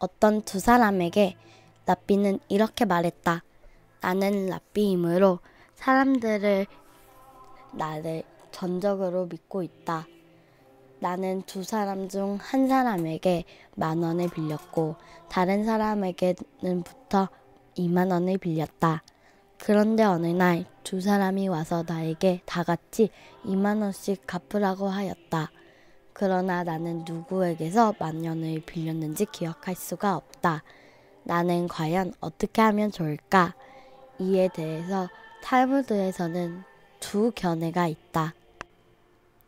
어떤 두 사람에게 라비는 이렇게 말했다. 나는 라비이므로 사람들을 나를 전적으로 믿고 있다. 나는 두 사람 중 한 사람에게 만 원을 빌렸고 다른 사람에게는부터 이만 원을 빌렸다. 그런데 어느 날 두 사람이 와서 나에게 다 같이 이만 원씩 갚으라고 하였다. 그러나 나는 누구에게서 만 년을 빌렸는지 기억할 수가 없다. 나는 과연 어떻게 하면 좋을까? 이에 대해서 탈무드에서는 두 견해가 있다.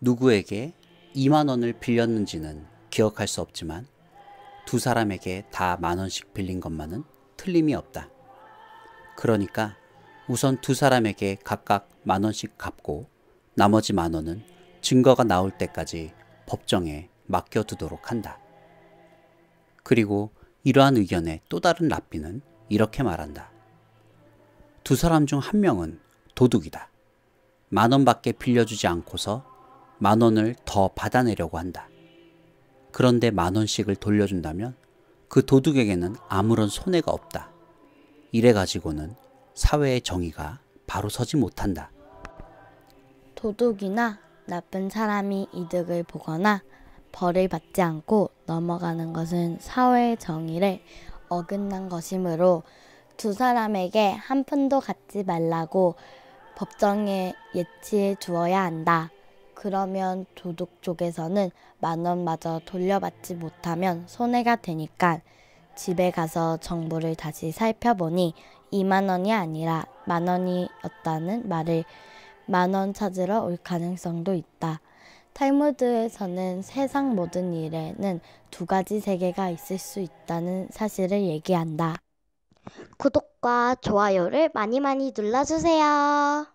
누구에게 2만 원을 빌렸는지는 기억할 수 없지만 두 사람에게 다 만 원씩 빌린 것만은 틀림이 없다. 그러니까 우선 두 사람에게 각각 만 원씩 갚고 나머지 만 원은 증거가 나올 때까지 법정에 맡겨두도록 한다. 그리고 이러한 의견에 또 다른 라비는 이렇게 말한다. 두 사람 중 한 명은 도둑이다. 만 원밖에 빌려주지 않고서 만 원을 더 받아내려고 한다. 그런데 만 원씩을 돌려준다면 그 도둑에게는 아무런 손해가 없다. 이래 가지고는 사회의 정의가 바로 서지 못한다. 도둑이나 나쁜 사람이 이득을 보거나 벌을 받지 않고 넘어가는 것은 사회의 정의를 어긋난 것이므로 두 사람에게 한 푼도 갖지 말라고 법정에 예치해 주어야 한다. 그러면 도둑 쪽에서는 만 원마저 돌려받지 못하면 손해가 되니까 집에 가서 정보를 다시 살펴보니 이만 원이 아니라 만 원이었다는 말을 만원 찾으러 올 가능성도 있다. 탈무드에서는 세상 모든 일에는 두 가지 세계가 있을 수 있다는 사실을 얘기한다. 구독과 좋아요를 많이 많이 눌러주세요.